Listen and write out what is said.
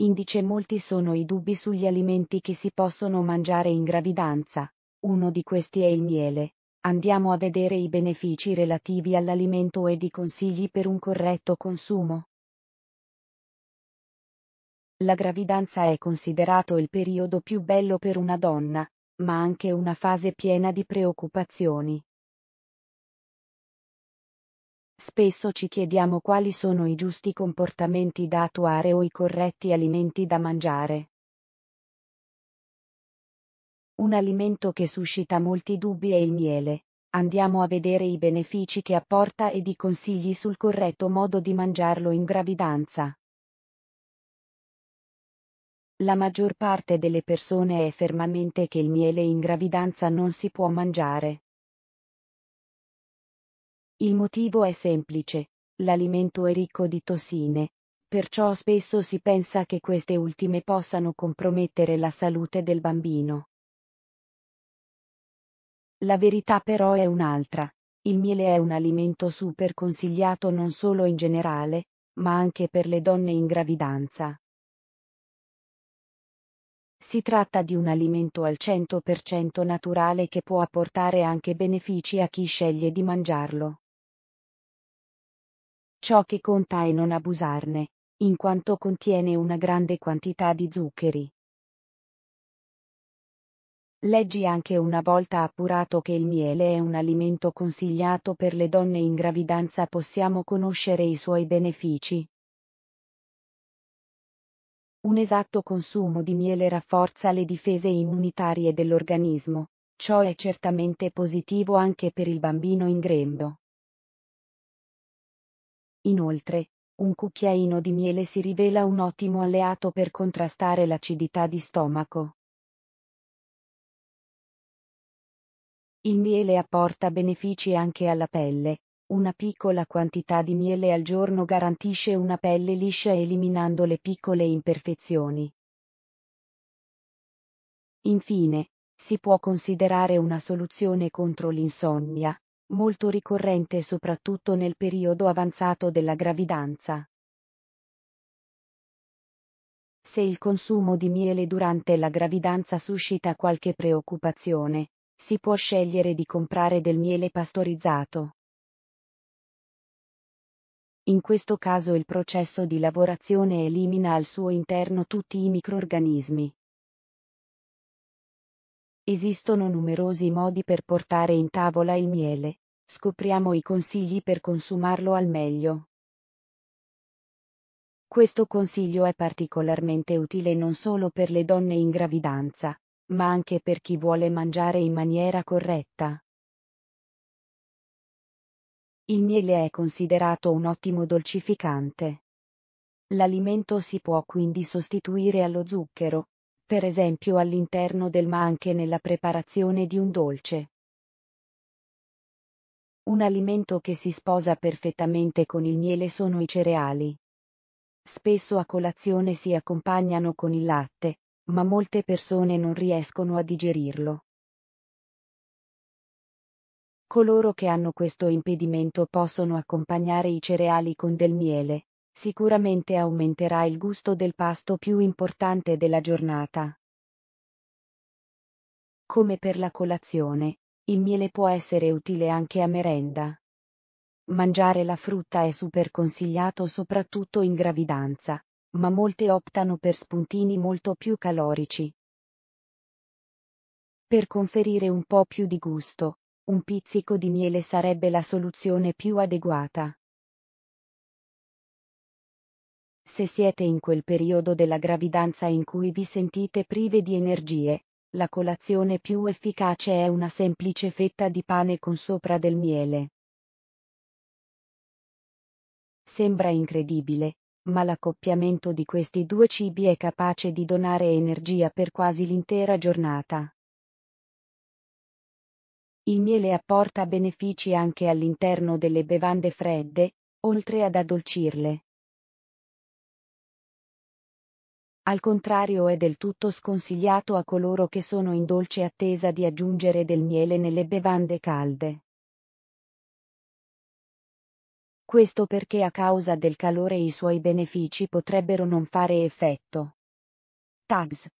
Indice molti sono i dubbi sugli alimenti che si possono mangiare in gravidanza. Uno di questi è il miele. Andiamo a vedere i benefici relativi all'alimento ed i consigli per un corretto consumo. La gravidanza è considerato il periodo più bello per una donna, ma anche una fase piena di preoccupazioni. Spesso ci chiediamo quali sono i giusti comportamenti da attuare o i corretti alimenti da mangiare. Un alimento che suscita molti dubbi è il miele. Andiamo a vedere i benefici che apporta ed i consigli sul corretto modo di mangiarlo in gravidanza. La maggior parte delle persone è fermamente che il miele in gravidanza non si può mangiare. Il motivo è semplice, l'alimento è ricco di tossine, perciò spesso si pensa che queste ultime possano compromettere la salute del bambino. La verità però è un'altra. Il miele è un alimento super consigliato non solo in generale, ma anche per le donne in gravidanza. Si tratta di un alimento al 100% naturale che può apportare anche benefici a chi sceglie di mangiarlo. Ciò che conta è non abusarne, in quanto contiene una grande quantità di zuccheri. Leggi anche una volta appurato che il miele è un alimento consigliato per le donne in gravidanza possiamo conoscere i suoi benefici. Un esatto consumo di miele rafforza le difese immunitarie dell'organismo, ciò è certamente positivo anche per il bambino in grembo. Inoltre, un cucchiaino di miele si rivela un ottimo alleato per contrastare l'acidità di stomaco. Il miele apporta benefici anche alla pelle. Una piccola quantità di miele al giorno garantisce una pelle liscia eliminando le piccole imperfezioni. Infine, si può considerare una soluzione contro l'insonnia, molto ricorrente soprattutto nel periodo avanzato della gravidanza. Se il consumo di miele durante la gravidanza suscita qualche preoccupazione, si può scegliere di comprare del miele pastorizzato. In questo caso il processo di lavorazione elimina al suo interno tutti i microorganismi, Esistono numerosi modi per portare in tavola il miele. Scopriamo i consigli per consumarlo al meglio. Questo consiglio è particolarmente utile non solo per le donne in gravidanza, ma anche per chi vuole mangiare in maniera corretta. Il miele è considerato un ottimo dolcificante. L'alimento si può quindi sostituire allo zucchero, per esempio all'interno del ma anche nella preparazione di un dolce. Un alimento che si sposa perfettamente con il miele sono i cereali. Spesso a colazione si accompagnano con il latte, ma molte persone non riescono a digerirlo. Coloro che hanno questo impedimento possono accompagnare i cereali con del miele, sicuramente aumenterà il gusto del pasto più importante della giornata. Come per la colazione, il miele può essere utile anche a merenda. Mangiare la frutta è super consigliato soprattutto in gravidanza, ma molte optano per spuntini molto più calorici. Per conferire un po' più di gusto, un pizzico di miele sarebbe la soluzione più adeguata. se siete in quel periodo della gravidanza in cui vi sentite prive di energie, la colazione più efficace è una semplice fetta di pane con sopra del miele. Sembra incredibile, ma l'accoppiamento di questi due cibi è capace di donare energia per quasi l'intera giornata. Il miele apporta benefici anche all'interno delle bevande fredde, oltre ad addolcirle. Al contrario è del tutto sconsigliato a coloro che sono in dolce attesa di aggiungere del miele nelle bevande calde. Questo perché a causa del calore i suoi benefici potrebbero non fare effetto. Tags